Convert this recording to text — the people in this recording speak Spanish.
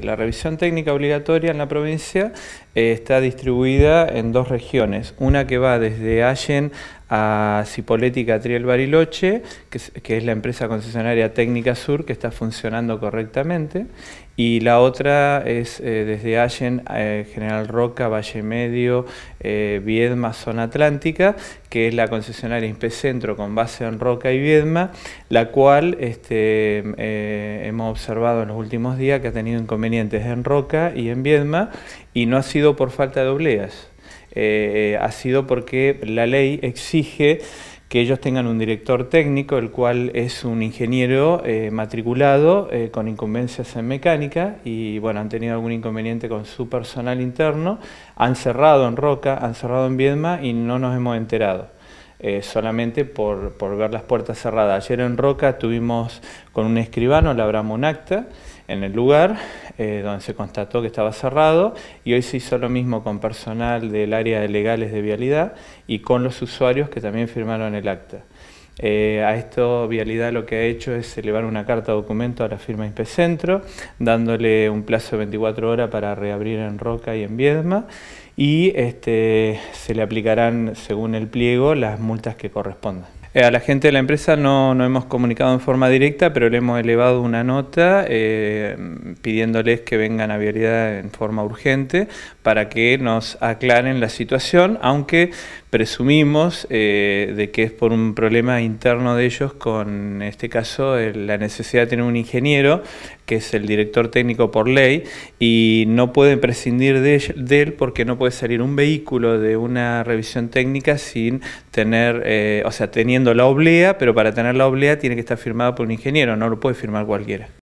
La revisión técnica obligatoria en la provincia eh, está distribuida en dos regiones, una que va desde Allen a Cipolletti Catriel Bariloche, que es, la empresa concesionaria Técnica Sur, que está funcionando correctamente, y la otra es eh, desde Allen, eh, General Roca, Valle Medio, eh, Viedma, Zona Atlántica, que es la concesionaria Impecentro con base en Roca y Viedma, la cual este, hemos observado en los últimos días que ha tenido inconvenientes en Roca y en Viedma, y no ha sido por falta de obleas eh, eh, ha sido porque la ley exige que ellos tengan un director técnico, el cual es un ingeniero eh, matriculado con incumbencias en mecánica y bueno, han tenido algún inconveniente con su personal interno, han cerrado en Roca, han cerrado en Viedma y no nos hemos enterado. solamente por, por ver las puertas cerradas. Ayer en Roca tuvimos con un escribano, labramos un acta, en el lugar, eh, donde se constató que estaba cerrado, y hoy se hizo lo mismo con personal del área de legales de vialidad y con los usuarios que también firmaron el acta. Eh, a esto Vialidad lo que ha hecho es elevar una carta documento a la firma Centro, dándole un plazo de 24 horas para reabrir en Roca y en Viedma y este, se le aplicarán según el pliego las multas que correspondan. Eh, a la gente de la empresa no, no, hemos comunicado en forma directa, pero le hemos elevado una nota eh, pidiéndoles que vengan a Vialidad en forma urgente para que nos aclaren la situación, aunque presumimos eh, de que es por un problema interno de ellos con, en este caso, la necesidad de tener un ingeniero, que es el director técnico por ley, y no pueden prescindir de, de él porque no puede salir un vehículo de una revisión técnica sin tener, o sea, teniendo la oblea, pero para tener la oblea tiene que estar firmada por un ingeniero, no lo puede firmar cualquiera.